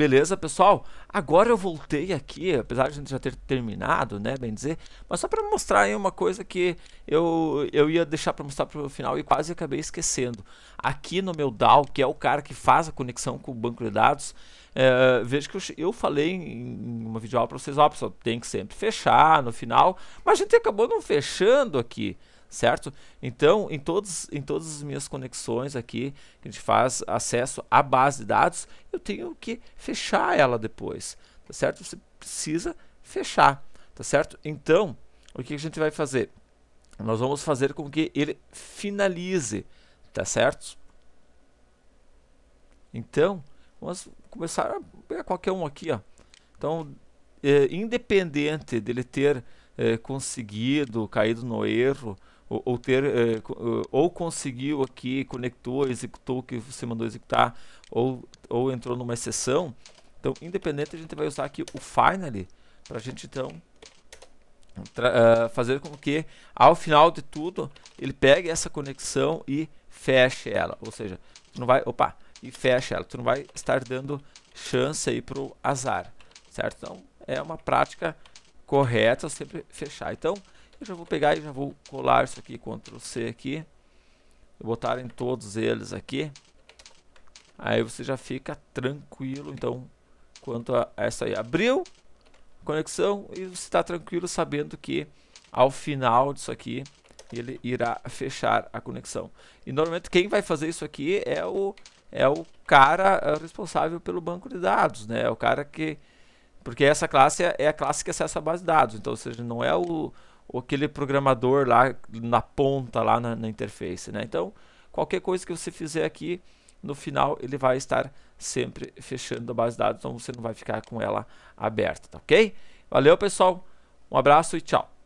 Beleza, pessoal? Agora eu voltei aqui, apesar de a gente já ter terminado, né, bem dizer, mas só para mostrar aí uma coisa que eu, eu ia deixar para mostrar para o final e quase acabei esquecendo. Aqui no meu DAO, que é o cara que faz a conexão com o banco de dados, é, veja que eu, eu falei em, uma videoaula para vocês, ó, pessoal, tem que sempre fechar no final, mas a gente acabou não fechando aqui certo? Então, em, todos, em todas as minhas conexões aqui, que a gente faz acesso à base de dados, eu tenho que fechar ela depois, tá certo? Você precisa fechar, tá certo? Então, o que a gente vai fazer? Nós vamos fazer com que ele finalize, tá certo? Então, vamos começar a pegar qualquer um aqui, ó. Então, é, independente dele ter é, conseguido, caído no erro, ou, ou ter eh, eh, ou conseguiu aqui, conectou, executou o que você mandou executar, ou, ou entrou numa exceção. Então, independente, a gente vai usar aqui o finally para a gente então uh, fazer com que ao final de tudo ele pegue essa conexão e feche ela, ou seja, tu não vai, opa, e fecha ela, tu não vai estar dando chance aí para o azar, certo? Então é uma prática correta sempre fechar. Então eu já vou pegar e já vou colar isso aqui, Ctrl C aqui. Vou botar em todos eles aqui. Aí você já fica tranquilo, então, quanto a essa aí. Abriu conexão e você está tranquilo sabendo que ao final disso aqui ele irá fechar a conexão. E normalmente quem vai fazer isso aqui é o, é o cara eh, responsável pelo banco de dados, né? É o cara que... Porque essa classe é, é a classe que acessa a base de dados, então, ou seja, não é o ou aquele programador lá na ponta, lá na, na interface. Né? Então, qualquer coisa que você fizer aqui, no final ele vai estar sempre fechando a base de dados, então você não vai ficar com ela aberta, tá ok? Valeu pessoal, um abraço e tchau!